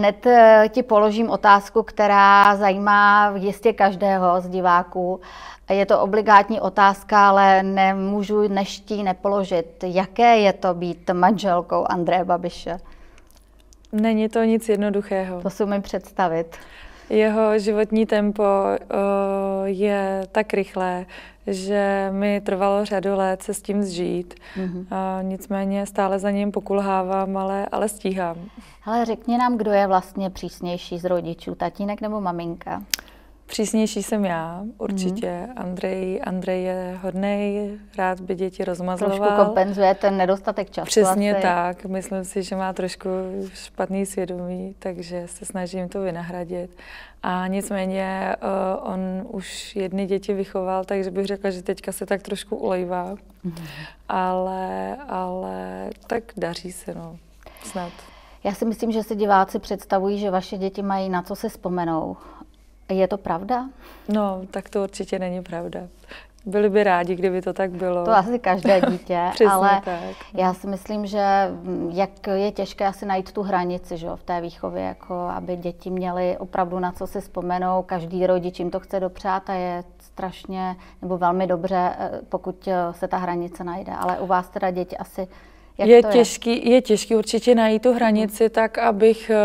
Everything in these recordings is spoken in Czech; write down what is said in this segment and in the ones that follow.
Hned eh, ti položím otázku, která zajímá jistě každého z diváků. Je to obligátní otázka, ale nemůžu neští nepoložit. Jaké je to být manželkou Andreje Babiše? Není to nic jednoduchého. To si umím představit. Jeho životní tempo eh, je tak rychlé, že mi trvalo řadu let se s tím zžít. Mm-hmm. Nicméně stále za ním pokulhávám, ale, ale stíhám. Ale řekni nám, kdo je vlastně přísnější z rodičů, tatínek nebo maminka? Přísnější jsem já, určitě. Mm. Andrej, Andrej je hodný. rád by děti rozmazloval. Trošku kompenzuje ten nedostatek času. Přesně asi. tak. Myslím si, že má trošku špatný svědomí, takže se snažím to vynahradit. A nicméně uh, on už jedny děti vychoval, takže bych řekla, že teďka se tak trošku ulejvá. Mm. Ale, ale tak daří se, no. Snad. Já si myslím, že se diváci představují, že vaše děti mají na co se vzpomenou je to pravda? No, tak to určitě není pravda. Byli by rádi, kdyby to tak bylo. To asi každé dítě, ale tak. já si myslím, že mm, jak je těžké asi najít tu hranici že, v té výchově, jako aby děti měly opravdu na co si vzpomenou, každý rodič jim to chce dopřát a je strašně nebo velmi dobře, eh, pokud eh, se ta hranice najde. Ale u vás teda děti asi jak je, to těžký, je? je těžký určitě najít tu hranici mm. tak, abych eh,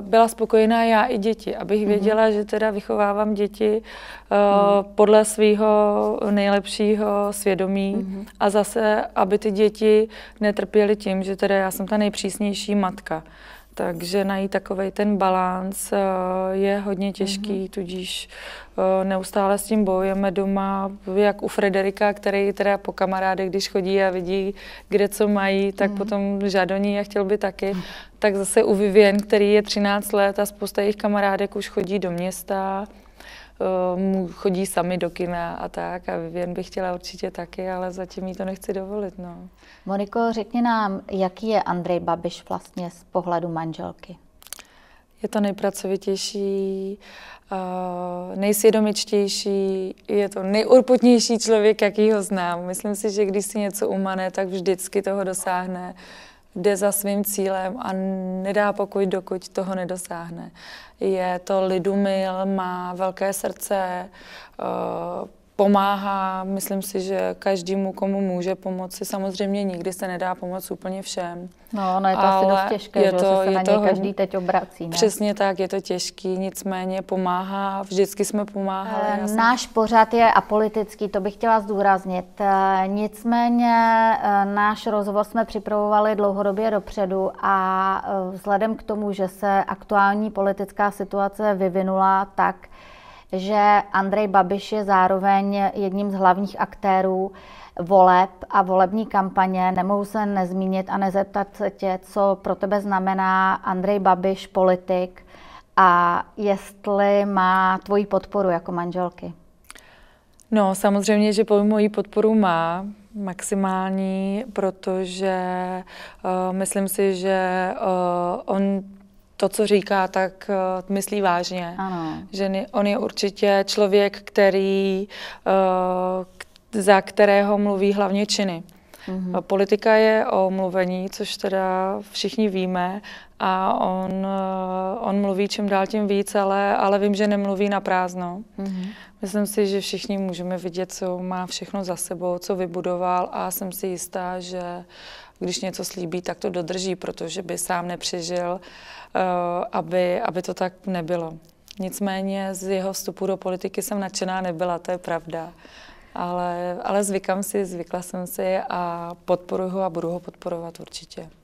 byla spokojená já i děti, abych mm. věděla, že teda vychovávám děti mm. podle svého nejlepšího svědomí mm. a zase, aby ty děti netrpěly tím, že teda já jsem ta nejpřísnější matka. Takže najít takový ten balans eh, je hodně těžký, mm-hmm. tudíž eh, neustále s tím bojujeme doma, jak u Frederika, který teda po kamarádech, když chodí a vidí, kde co mají, tak mm-hmm. potom žádoní a chtěl by taky. Mhm. Tak zase u Vivien, který je 13 let a spousta jejich kamarádek už chodí do města, Ehm, chodí sami do kina a tak a Vivien bych chtěla určitě taky, ale zatím jí to nechci dovolit. No. Moniko, řekni nám, jaký je Andrej Babiš vlastně z pohledu manželky? Je to nejpracovitější, nejsvědomičtější, je to nejurputnější člověk, jaký ho znám. Myslím si, že když si něco umane, tak vždycky toho dosáhne jde za svým cílem a nedá pokoj, dokud toho nedosáhne. Je to lidumil, má velké srdce, uh, pomáhá, myslím si, že každému, komu může pomoci. Samozřejmě nikdy se nedá pomoct úplně všem. No, no je to ale asi dost těžké, je že to, se je na to, něj každý teď obrací. Ne? Přesně tak, je to těžký, nicméně pomáhá, vždycky jsme pomáhali. Já jsem... Náš pořad je apolitický, to bych chtěla zdůraznit. Eh, nicméně eh, náš rozhovor jsme připravovali dlouhodobě dopředu a eh, vzhledem k tomu, že se aktuální politická situace vyvinula tak, že Andrej Babiš je zároveň jedním z hlavních aktérů voleb a volební kampaně. Nemohu se nezmínit a nezeptat se tě, co pro tebe znamená Andrej Babiš, politik a jestli má tvoji podporu jako manželky. No, samozřejmě, že po moji podporu má maximální, protože uh, myslím si, že uh, on to, co říká, tak uh, myslí vážně. Ano. Že on je určitě člověk, který, uh, za kterého mluví hlavně činy. Mm-hmm. Politika je o mluvení, což teda všichni víme, a on, on mluví čím dál tím víc, ale, ale vím, že nemluví na prázdno. Mm-hmm. Myslím si, že všichni můžeme vidět, co má všechno za sebou, co vybudoval a jsem si jistá, že když něco slíbí, tak to dodrží, protože by sám nepřežil, eh, aby, aby to tak nebylo. Nicméně z jeho vstupu do politiky jsem nadšená nebyla, to je pravda. Ale, ale zvykám si, zvykla jsem si a podporuji ho a budu ho podporovat určitě.